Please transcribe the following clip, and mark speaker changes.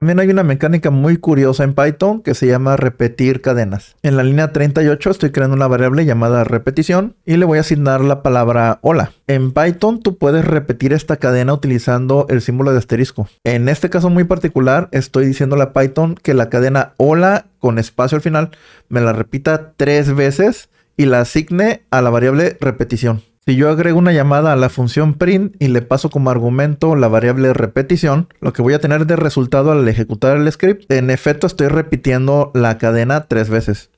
Speaker 1: También hay una mecánica muy curiosa en Python que se llama repetir cadenas. En la línea 38 estoy creando una variable llamada repetición y le voy a asignar la palabra hola. En Python tú puedes repetir esta cadena utilizando el símbolo de asterisco. En este caso muy particular estoy diciéndole a Python que la cadena hola con espacio al final me la repita tres veces y la asigne a la variable repetición. Si yo agrego una llamada a la función print y le paso como argumento la variable repetición, lo que voy a tener de resultado al ejecutar el script, en efecto estoy repitiendo la cadena tres veces.